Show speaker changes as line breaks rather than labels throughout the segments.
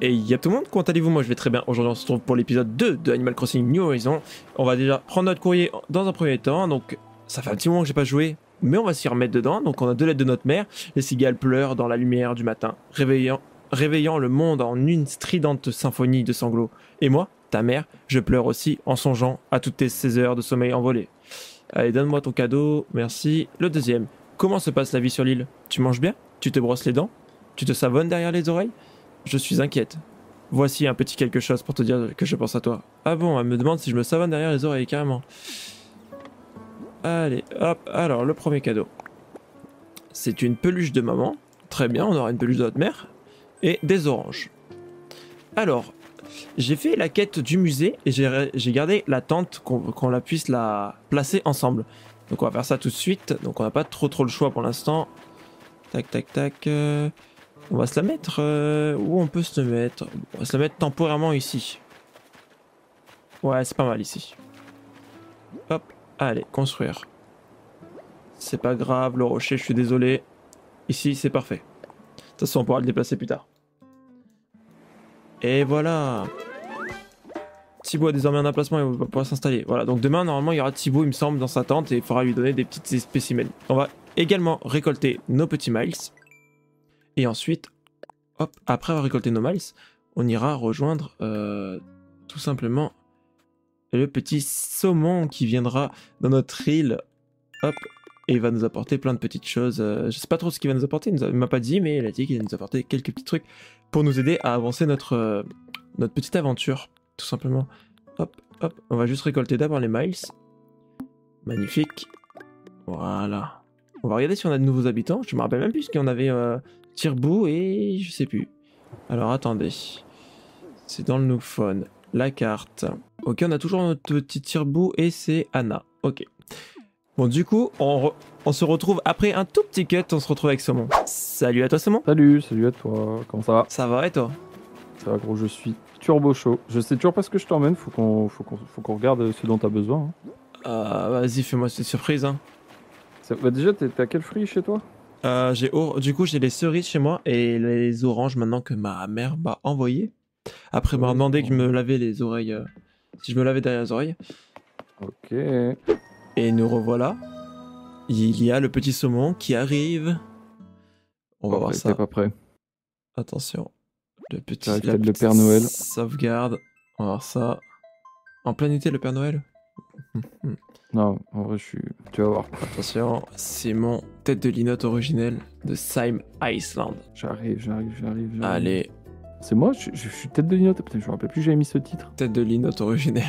Et y'a y a tout le monde, comment allez-vous Moi je vais très bien. Aujourd'hui on se retrouve pour l'épisode 2 de Animal Crossing New Horizon. On va déjà prendre notre courrier dans un premier temps, donc ça fait un petit moment que j'ai pas joué, mais on va s'y remettre dedans. Donc on a deux lettres de notre mère, les cigales pleurent dans la lumière du matin, réveillant, réveillant le monde en une stridente symphonie de sanglots. Et moi, ta mère, je pleure aussi en songeant à toutes tes 16 heures de sommeil envolées. Allez, donne-moi ton cadeau, merci. Le deuxième, comment se passe la vie sur l'île Tu manges bien Tu te brosses les dents Tu te savonnes derrière les oreilles je suis inquiète. Voici un petit quelque chose pour te dire que je pense à toi. Ah bon, elle me demande si je me savane derrière les oreilles, carrément. Allez, hop, alors le premier cadeau. C'est une peluche de maman. Très bien, on aura une peluche de notre mère. Et des oranges. Alors, j'ai fait la quête du musée et j'ai gardé la tente qu'on la puisse la placer ensemble. Donc on va faire ça tout de suite. Donc on n'a pas trop trop le choix pour l'instant. Tac, tac, tac. Euh, on va se la mettre... Euh, où on peut se mettre On va se la mettre temporairement ici. Ouais, c'est pas mal ici. Hop, allez, construire. C'est pas grave, le rocher, je suis désolé. Ici, c'est parfait. De toute façon, on pourra le déplacer plus tard. Et voilà Thibaut a désormais un emplacement et va pouvoir s'installer. Voilà, donc demain, normalement, il y aura Thibaut, il me semble, dans sa tente et il faudra lui donner des petits spécimens. On va également récolter nos petits miles. Et ensuite, hop, après avoir récolté nos miles, on ira rejoindre euh, tout simplement le petit saumon qui viendra dans notre île. Hop, et va nous apporter plein de petites choses. Euh, je sais pas trop ce qu'il va nous apporter, il m'a pas dit, mais il a dit qu'il allait nous apporter quelques petits trucs pour nous aider à avancer notre, euh, notre petite aventure, tout simplement. Hop, hop, on va juste récolter d'abord les miles. Magnifique. Voilà. On va regarder si on a de nouveaux habitants. Je me rappelle même plus qu'il avait Tirbou et je sais plus. Alors attendez. C'est dans le phone. La carte. Ok, on a toujours notre petit Tirbou et c'est Anna. Ok. Bon, du coup, on, se retrouve après un tout petit cut. On se retrouve avec Saumon. Salut à toi, Saumon. Salut, salut à toi. Comment ça va Ça va et toi Ça va, gros, je suis turbo chaud. Je sais toujours pas ce que je t'emmène. Faut qu'on faut qu'on regarde ce dont t'as besoin. Hein. Ah, vas-y, fais-moi cette surprise. Hein. Bah, déjà, t'as quel fruit chez toi euh, j'ai Du coup, j'ai les cerises chez moi et les oranges maintenant que ma mère m'a envoyé. Après m'a demandé que je me lavais les oreilles. Euh, si je me lavais derrière les oreilles. Ok. Et nous revoilà. Il y a le petit saumon qui arrive. On va oh, voir ça. T'es pas prêt. Attention. Le petit. saumon Père Noël. Sauvegarde. On va voir ça. En plein été, le Père Noël non, en vrai, je suis. Tu vas voir. Attention, c'est mon tête de linotte originelle de Sime Iceland. J'arrive, j'arrive, j'arrive. Allez, C'est moi je, suis tête de linotte. être je me rappelle plus j'ai j'avais mis ce titre. tête de linotte originelle.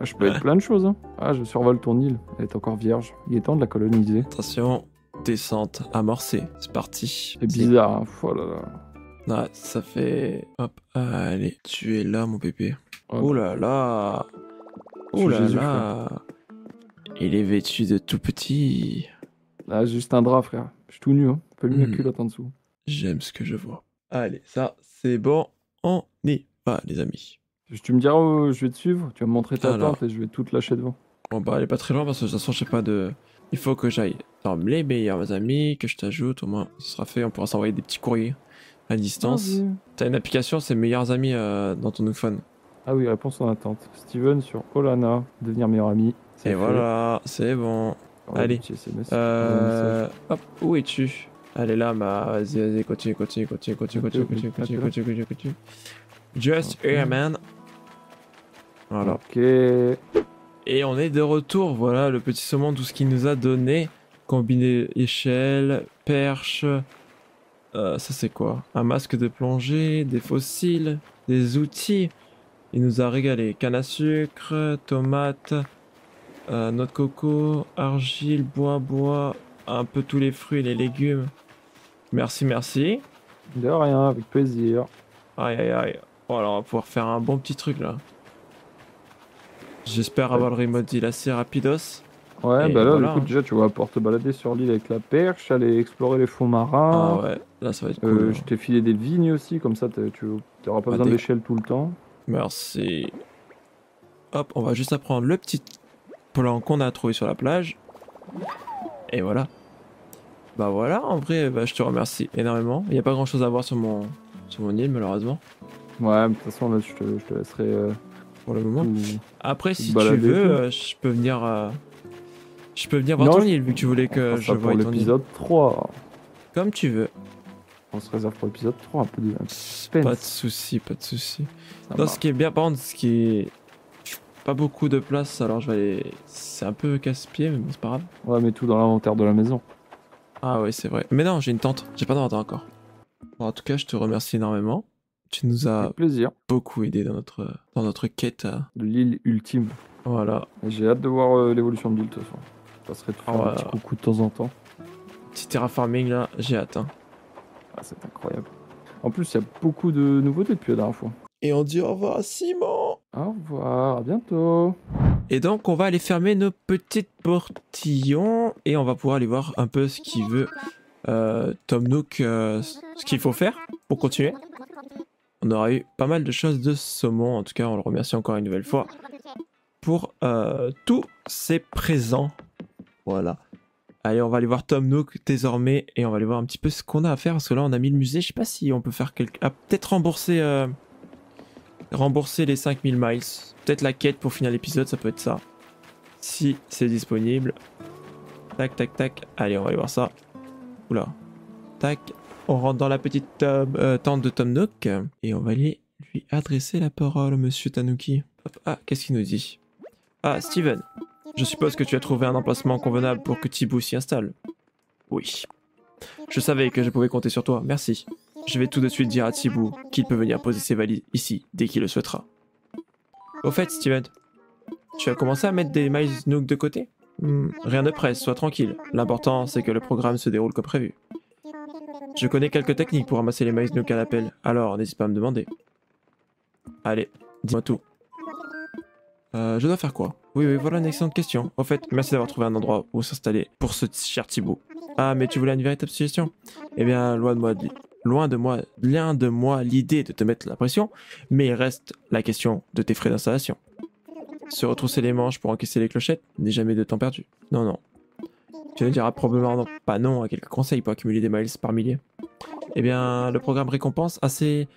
Ah, je peux être plein de choses. Hein. Ah, je survole ton île. Elle est encore vierge. Il est temps de la coloniser. Attention, descente amorcée. C'est parti. C'est bizarre. Hein. Oh là là. Non, ça fait. Hop, allez, tu es là, mon bébé. Oh là là Oh là Jésus, là. Il est vêtu de tout petit. Là juste un drap, frère. Je suis tout nu, hein. Peu mieux hmm. culotte en dessous. J'aime ce que je vois. Allez, ça, c'est bon. On y va, les amis. Tu me diras où oh, je vais te suivre. Tu vas me montrer ta porte et je vais tout lâcher devant. Bon, bah, elle est pas très loin parce que de toute façon, je sais pas de. Il faut que j'aille dans les meilleurs, amis, que je t'ajoute. Au moins, ce sera fait. On pourra s'envoyer des petits courriers à distance. T'as une application, c'est Meilleurs Amis euh, dans ton iPhone. Ah oui, réponse en attente. Steven sur Olana, devenir meilleur ami. Et voilà, c'est bon. Allez. Euh, hop, où es-tu Allez là, ma, bah, vas-y, vas-y, continue, continue, continue, continue, continue, continue, Just here, man. Voilà. Ok. Et on est de retour, voilà, le petit saumon, tout ce qu'il nous a donné. Combiné échelle, perche. Euh, ça, c'est quoi Un masque de plongée, des fossiles, des outils. Il nous a régalé canne à sucre, tomate, euh, notre coco, argile, bois, bois, un peu tous les fruits et les légumes. Merci, merci. De rien, avec plaisir. Aïe, aïe, aïe. Bon, oh, alors on va pouvoir faire un bon petit truc là. J'espère avoir le remote deal assez rapidos. Ouais, bah là, coup, déjà, tu vois, pouvoir te balader sur l'île avec la perche, aller explorer les fonds marins. Ah ouais, là, ça va être euh, cool. je t'ai filé des vignes aussi, comme ça, tu n'auras pas bah, besoin d'échelle tout le temps. Merci. Hop, on va juste apprendre le petit plan qu'on a trouvé sur la plage. Et voilà. Bah voilà, en vrai, bah, je te remercie énormément. Il n'y a pas grand chose à voir sur mon, sur mon île, malheureusement. Ouais, de toute façon, je te, laisserai. Euh, pour le moment. Après, si tu veux, euh, je peux venir. Euh, je peux venir voir ton île, vu que tu voulais que je voie ton île. l'épisode 3. Comme tu veux on se réserve pour l'épisode 3, un peu de Pas de soucis, pas de soucis. dans ce qui est bien, par contre, ce qui est. Pas beaucoup de place, alors je vais aller. C'est un peu casse-pied, mais bon, c'est pas grave. Ouais, mettre tout dans l'inventaire de la maison. Ah, oui, c'est vrai. Mais non, j'ai une tente, j'ai pas d'inventaire encore. en tout cas, je te remercie énormément. Tu nous as plaisir. beaucoup aidé dans notre, dans notre quête. Hein. De l'île ultime. Voilà. J'ai hâte de voir euh, l'évolution de l'île, de toute façon. Je passerai de oh, un petit de temps en temps. Petit terraforming, là, j'ai hâte. Hein c'est incroyable. En plus, il y a beaucoup de nouveautés depuis la dernière fois. Et on dit au revoir à Simon. Au revoir, à bientôt. Et donc, on va aller fermer nos petites portillons et on va pouvoir aller voir un peu ce qu'il veut euh, Tom Nook, euh, ce qu'il faut faire pour continuer. On aura eu pas mal de choses de saumon. En tout cas, on le remercie encore une nouvelle fois pour euh, tous ses présents. Voilà. Allez, on va aller voir Tom Nook désormais et on va aller voir un petit peu ce qu'on a à faire parce que là on a mis le musée. Je sais pas si on peut faire quelque. Ah, peut-être rembourser, euh, rembourser les 5000 miles. Peut-être la quête pour finir l'épisode, ça peut être ça. Si c'est disponible. Tac, tac, tac. Allez, on va aller voir ça. Oula. Tac. On rentre dans la petite euh, euh, tente de Tom Nook et on va aller lui adresser la parole, monsieur Tanuki. Ah, qu'est-ce qu'il nous dit Ah, Steven, je suppose que tu as trouvé un emplacement convenable pour que Thibaut s'y installe. Oui. Je savais que je pouvais compter sur toi, merci. Je vais tout de suite dire à Thibaut qu'il peut venir poser ses valises ici dès qu'il le souhaitera. Au fait, Steven, tu as commencé à mettre des maïs Nook de côté hmm, Rien de presse, sois tranquille. L'important, c'est que le programme se déroule comme prévu. Je connais quelques techniques pour ramasser les maïs Nook à l'appel, alors n'hésite pas à me demander. Allez, dis-moi tout. Euh, je dois faire quoi Oui, oui, voilà une excellente question. Au fait, merci d'avoir trouvé un endroit où s'installer pour ce cher Thibaut. Ah, mais tu voulais une véritable suggestion Eh bien, loin de moi, loin de moi, l'idée de te mettre la pression, mais il reste la question de tes frais d'installation. Se retrousser les manches pour encaisser les clochettes n'est jamais de temps perdu. Non, non. Tu ne diras probablement pas non à quelques conseils pour accumuler des miles par milliers. Eh bien, le programme récompense assez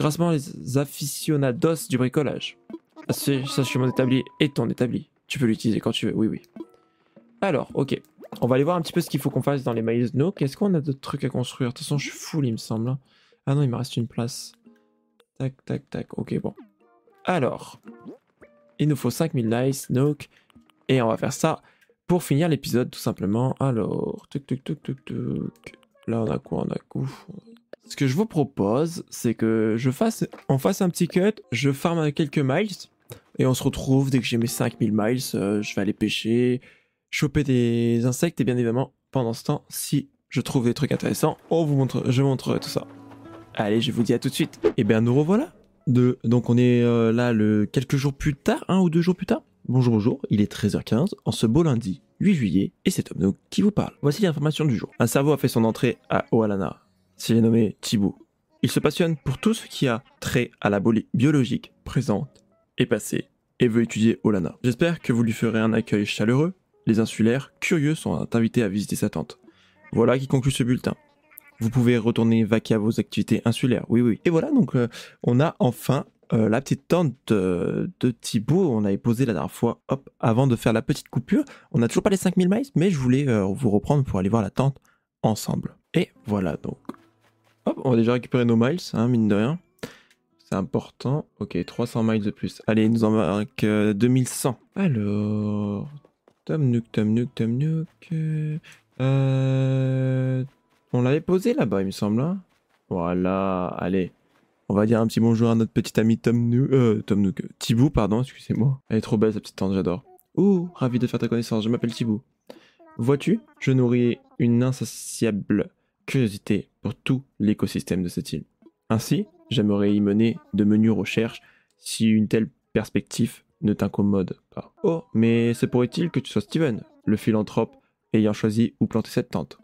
grassement les aficionados du bricolage. Ça, je suis mon établi et ton établi. Tu peux l'utiliser quand tu veux, oui, oui. Alors, ok. On va aller voir un petit peu ce qu'il faut qu'on fasse dans les nook. Qu'est-ce qu'on a d'autres trucs à construire De toute façon, je suis full, il me semble. Hein. Ah non, il me reste une place. Tac, tac, tac. Ok, bon. Alors, il nous faut 5000 nice, Nook. Et on va faire ça pour finir l'épisode, tout simplement. Alors, tuc, tuc, tuc, tuc, tuc. Là, on a quoi On a quoi Ce que je vous propose, c'est que je fasse, on fasse un petit cut. Je farme quelques miles. Et on se retrouve dès que j'ai mes 5000 miles, euh, je vais aller pêcher, choper des insectes et bien évidemment, pendant ce temps, si je trouve des trucs intéressants, on vous montre, je vous montrerai tout ça. Allez, je vous dis à tout de suite. Et eh bien nous revoilà. De, donc on est euh, là le quelques jours plus tard, un ou deux jours plus tard. Bonjour, bonjour, il est 13h15 en ce beau lundi 8 juillet et c'est Tom qui vous parle. Voici l'information du jour. Un cerveau a fait son entrée à Oalana. S'il est nommé Thibaut. Il se passionne pour tout ce qui a trait à la biologique présente et passée et veut étudier Olana. J'espère que vous lui ferez un accueil chaleureux. Les insulaires, curieux, sont invités à visiter sa tente. Voilà qui conclut ce bulletin. Vous pouvez retourner vaquer à vos activités insulaires. Oui, oui. Et voilà, donc euh, on a enfin euh, la petite tente euh, de, Thibault. Thibaut, on avait posé la dernière fois, hop, avant de faire la petite coupure. On n'a toujours pas les 5000 miles, mais je voulais vous reprendre pour aller voir la tente ensemble. Et voilà donc. Hop, on a déjà récupéré nos miles, hein, mine de rien. C'est important. Ok, 300 miles de plus. Allez, nous en manque 2100. Euh, Alors... Tom Nook, Tom Nook, Tom Nook... Euh, euh, on l'avait posé là-bas, il me semble. Hein. voilà, allez. On va dire un petit bonjour à notre petit ami Tom Nook... Euh, Tom Nook... Thibou, pardon, excusez-moi. Elle est trop belle, sa petite tante, j'adore. Oh, ravi de faire ta connaissance, je m'appelle Thibou. Vois-tu, je nourris une insatiable curiosité pour tout l'écosystème de cette île. Ainsi, J'aimerais y mener de menues recherches si une telle perspective ne t'incommode pas. Oh, mais se pourrait-il que tu sois Steven, le philanthrope ayant choisi où planter cette tente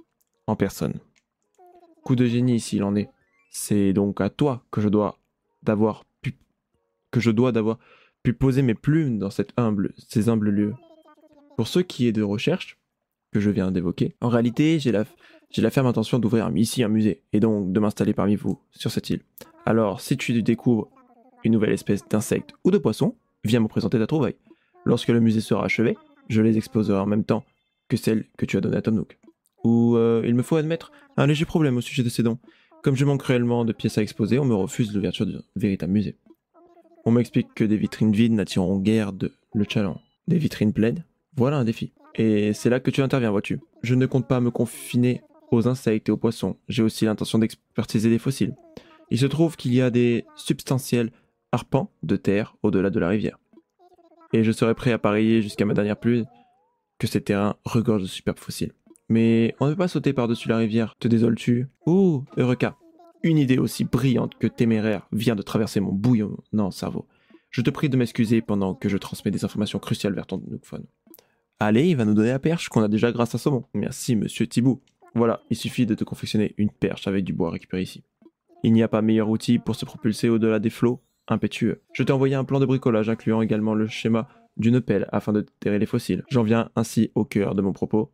En personne. Coup de génie s'il en est. C'est donc à toi que je dois d'avoir pu que je dois d'avoir pu poser mes plumes dans cette humble, ces humbles lieux. Pour ce qui est de recherche que je viens d'évoquer, en réalité, j'ai la j'ai la ferme intention d'ouvrir ici un musée, et donc de m'installer parmi vous, sur cette île. Alors, si tu découvres une nouvelle espèce d'insecte ou de poisson, viens me présenter ta trouvaille. Lorsque le musée sera achevé, je les exposerai en même temps que celles que tu as données à Tom Nook. Ou euh, il me faut admettre un léger problème au sujet de ces dons. Comme je manque réellement de pièces à exposer, on me refuse l'ouverture d'un véritable musée. On m'explique que des vitrines vides n'attireront guère de le challenge. Des vitrines pleines Voilà un défi. Et c'est là que tu interviens, vois-tu. Je ne compte pas me confiner aux insectes et aux poissons. J'ai aussi l'intention d'expertiser des fossiles. Il se trouve qu'il y a des substantiels arpents de terre au-delà de la rivière. Et je serai prêt à parier jusqu'à ma dernière pluie que ces terrains regorgent de superbes fossiles. Mais on ne peut pas sauter par-dessus la rivière, te désoles-tu Ouh, Eureka Une idée aussi brillante que téméraire vient de traverser mon bouillonnant cerveau. Je te prie de m'excuser pendant que je transmets des informations cruciales vers ton nookphone. Allez, il va nous donner la perche qu'on a déjà grâce à Saumon. Merci, monsieur Thibault. Voilà, il suffit de te confectionner une perche avec du bois récupéré ici. Il n'y a pas meilleur outil pour se propulser au-delà des flots impétueux. Je t'ai envoyé un plan de bricolage incluant également le schéma d'une pelle afin de déterrer les fossiles. J'en viens ainsi au cœur de mon propos.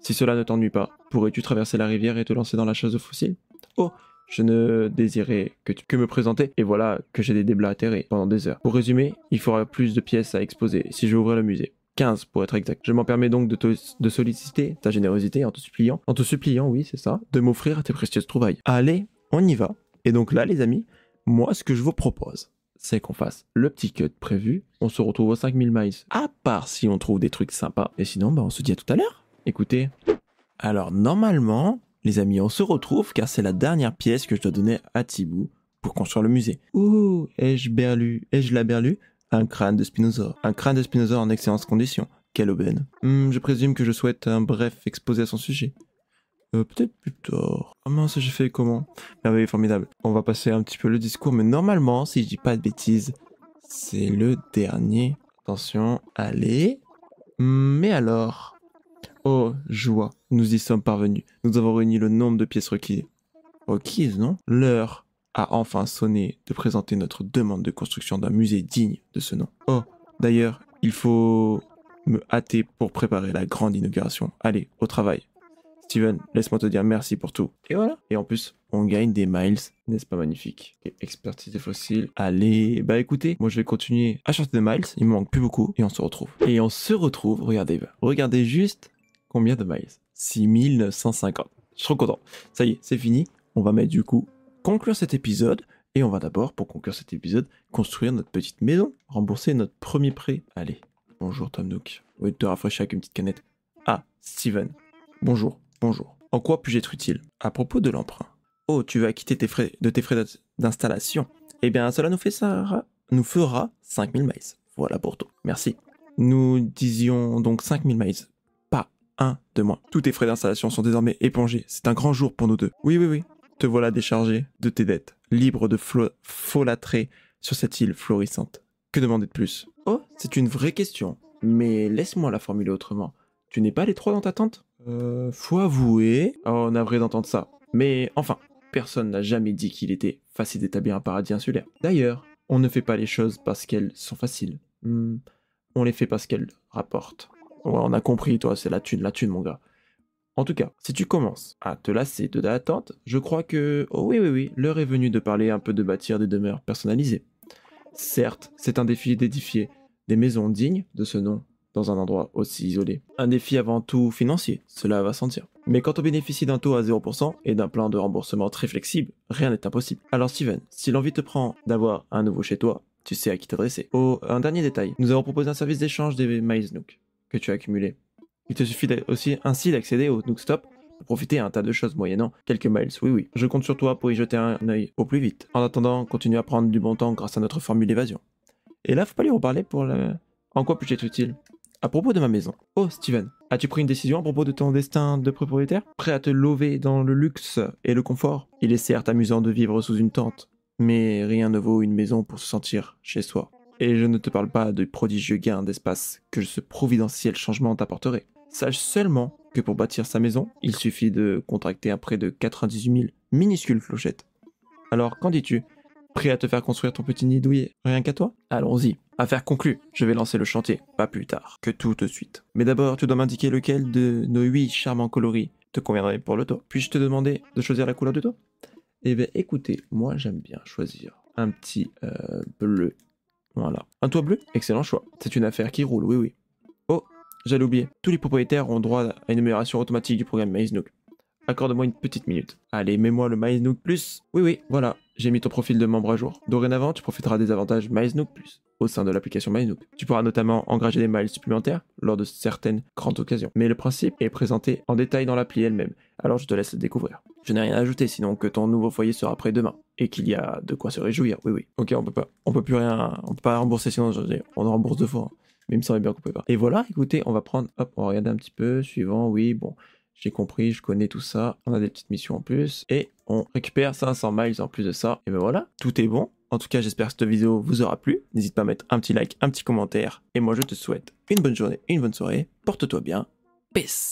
Si cela ne t'ennuie pas, pourrais-tu traverser la rivière et te lancer dans la chasse aux fossiles Oh, je ne désirais que, tu, que, me présenter, et voilà que j'ai des déblats terrer pendant des heures. Pour résumer, il faudra plus de pièces à exposer si je le musée. 15 pour être exact. Je m'en permets donc de, solliciter ta générosité en te suppliant, en te suppliant, oui, c'est ça, de m'offrir tes précieuses trouvailles. Allez, on y va. Et donc là, les amis, moi, ce que je vous propose, c'est qu'on fasse le petit cut prévu. On se retrouve aux 5000 miles. À part si on trouve des trucs sympas. Et sinon, bah, on se dit à tout à l'heure. Écoutez. Alors, normalement, les amis, on se retrouve car c'est la dernière pièce que je dois donner à Thibaut pour construire le musée. Ouh, ai-je berlu Ai-je la berlu un crâne de Spinoza Un crâne de Spinoza en excellente condition. Quelle aubaine. Hmm, je présume que je souhaite un bref exposé à son sujet. Euh, peut-être plus tard. ça oh j'ai fait comment Merveilleux, formidable. On va passer un petit peu le discours, mais normalement, si je dis pas de bêtises, c'est le dernier. Attention, allez. Hmm, mais alors Oh, joie, nous y sommes parvenus. Nous avons réuni le nombre de pièces requises. Requises, non L'heure a enfin sonné de présenter notre demande de construction d'un musée digne de ce nom. Oh, d'ailleurs, il faut me hâter pour préparer la grande inauguration. Allez, au travail. Steven, laisse-moi te dire merci pour tout. Et voilà. Et en plus, on gagne des miles. N'est-ce pas magnifique expertise des fossiles. Allez, bah écoutez, moi je vais continuer à chercher des miles. Il me manque plus beaucoup. Et on se retrouve. Et on se retrouve. Regardez, regardez juste combien de miles 6950. Je suis trop content. Ça y est, c'est fini. On va mettre du coup conclure cet épisode. Et on va d'abord, pour conclure cet épisode, construire notre petite maison, rembourser notre premier prêt. Allez, bonjour Tom Nook. Oui, te rafraîchir avec une petite canette. Ah, Steven. Bonjour, bonjour. En quoi puis-je être utile À propos de l'emprunt. Oh, tu vas quitter tes frais, de tes frais d'installation. Eh bien, cela nous, fait ça, nous fera 5000 miles. Voilà pour tout. Merci. Nous disions donc 5000 miles. Pas un de moins. Tous tes frais d'installation sont désormais épongés. C'est un grand jour pour nous deux. Oui, oui, oui te voilà déchargé de tes dettes, libre de folâtrer sur cette île florissante. Que demander de plus Oh, c'est une vraie question, mais laisse-moi la formuler autrement. Tu n'es pas les trois dans ta tente Euh, faut avouer. Oh, a vrai d'entendre ça. Mais enfin, personne n'a jamais dit qu'il était facile d'établir un paradis insulaire. D'ailleurs, on ne fait pas les choses parce qu'elles sont faciles. Hmm, on les fait parce qu'elles rapportent. Ouais, on a compris, toi, c'est la thune, la thune, mon gars. En tout cas, si tu commences à te lasser de ta attente, je crois que, oh oui, oui, oui, l'heure est venue de parler un peu de bâtir des demeures personnalisées. Certes, c'est un défi d'édifier des maisons dignes de ce nom dans un endroit aussi isolé. Un défi avant tout financier, cela va sentir. Mais quand on bénéficie d'un taux à 0% et d'un plan de remboursement très flexible, rien n'est impossible. Alors Steven, si l'envie te prend d'avoir un nouveau chez toi, tu sais à qui t'adresser. Oh, un dernier détail, nous avons proposé un service d'échange des miles que tu as accumulé. Il te suffit aussi ainsi d'accéder au Nookstop pour profiter à un tas de choses moyennant quelques miles. Oui, oui, je compte sur toi pour y jeter un œil au plus vite. En attendant, continue à prendre du bon temps grâce à notre formule d'évasion. Et là, faut pas lui reparler pour le... En quoi puis-je être utile à propos de ma maison. Oh Steven, as-tu pris une décision à propos de ton destin de propriétaire Prêt à te lever dans le luxe et le confort Il est certes amusant de vivre sous une tente, mais rien ne vaut une maison pour se sentir chez soi. Et je ne te parle pas du prodigieux gain d'espace que ce providentiel changement t'apporterait. Sache seulement que pour bâtir sa maison, il suffit de contracter un prêt de 98 000 minuscules clochettes. Alors qu'en dis-tu Prêt à te faire construire ton petit nid douillet, rien qu'à toi Allons-y. Affaire conclue, je vais lancer le chantier, pas plus tard que tout de suite. Mais d'abord, tu dois m'indiquer lequel de nos huit charmants coloris te conviendrait pour le toit. Puis-je te demander de choisir la couleur du toit Eh bien écoutez, moi j'aime bien choisir un petit euh, bleu. Voilà. Un toit bleu Excellent choix. C'est une affaire qui roule, oui oui. J'allais oublier. Tous les propriétaires ont droit à une amélioration automatique du programme MySnook. Accorde-moi une petite minute. Allez, mets-moi le MySnook Plus. Oui, oui, voilà. J'ai mis ton profil de membre à jour. Dorénavant, tu profiteras des avantages MySnook Plus au sein de l'application MySnook. Tu pourras notamment engager des miles supplémentaires lors de certaines grandes occasions. Mais le principe est présenté en détail dans l'appli elle-même, alors je te laisse le découvrir. Je n'ai rien à ajouter sinon que ton nouveau foyer sera prêt demain et qu'il y a de quoi se réjouir. Oui oui. OK, on peut pas on peut plus rien on peut pas rembourser sinon on rembourse deux fois mais il me semblait bien qu'on pouvait pas. Et voilà, écoutez, on va prendre, hop, on va regarder un petit peu, suivant, oui, bon, j'ai compris, je connais tout ça, on a des petites missions en plus, et on récupère 500 miles en plus de ça, et ben voilà, tout est bon. En tout cas, j'espère que cette vidéo vous aura plu. N'hésite pas à mettre un petit like, un petit commentaire. Et moi, je te souhaite une bonne journée, une bonne soirée. Porte-toi bien. Peace